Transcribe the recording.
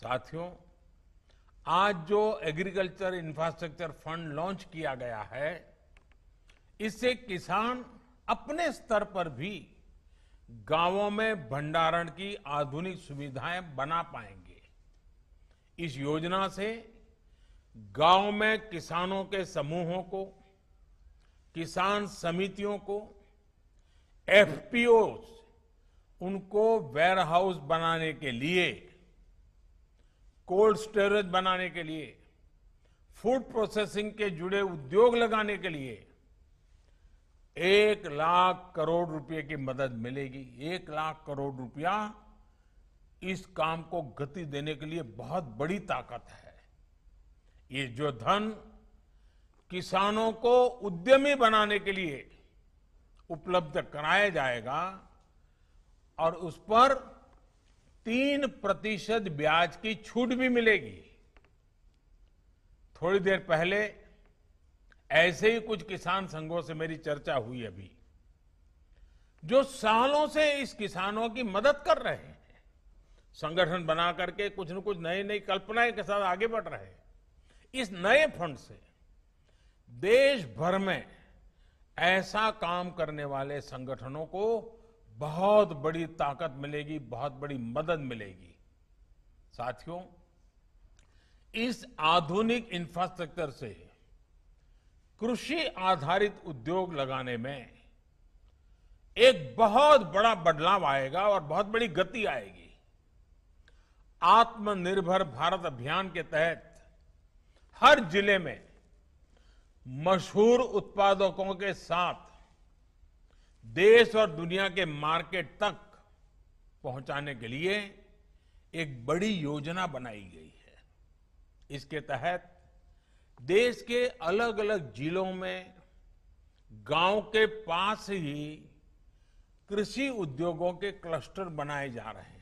साथियों आज जो एग्रीकल्चर इंफ्रास्ट्रक्चर फंड लॉन्च किया गया है इससे किसान अपने स्तर पर भी गांवों में भंडारण की आधुनिक सुविधाएं बना पाएंगे इस योजना से गांव में किसानों के समूहों को किसान समितियों को एफपीओ उनको वेयरहाउस बनाने के लिए कोल्ड स्टोरेज बनाने के लिए फूड प्रोसेसिंग के जुड़े उद्योग लगाने के लिए एक लाख करोड़ रुपए की मदद मिलेगी एक लाख करोड़ रुपया इस काम को गति देने के लिए बहुत बड़ी ताकत है ये जो धन किसानों को उद्यमी बनाने के लिए उपलब्ध कराया जाएगा और उस पर तीन प्रतिशत ब्याज की छूट भी मिलेगी थोड़ी देर पहले ऐसे ही कुछ किसान संघों से मेरी चर्चा हुई अभी जो सालों से इस किसानों की मदद कर रहे हैं संगठन बना करके कुछ न कुछ नई नई कल्पनाएं के साथ आगे बढ़ रहे हैं इस नए फंड से देश भर में ऐसा काम करने वाले संगठनों को बहुत बड़ी ताकत मिलेगी बहुत बड़ी मदद मिलेगी साथियों इस आधुनिक इंफ्रास्ट्रक्चर से कृषि आधारित उद्योग लगाने में एक बहुत बड़ा बदलाव आएगा और बहुत बड़ी गति आएगी आत्मनिर्भर भारत अभियान के तहत हर जिले में मशहूर उत्पादकों के साथ देश और दुनिया के मार्केट तक पहुंचाने के लिए एक बड़ी योजना बनाई गई है इसके तहत देश के अलग अलग जिलों में गांव के पास ही कृषि उद्योगों के क्लस्टर बनाए जा रहे हैं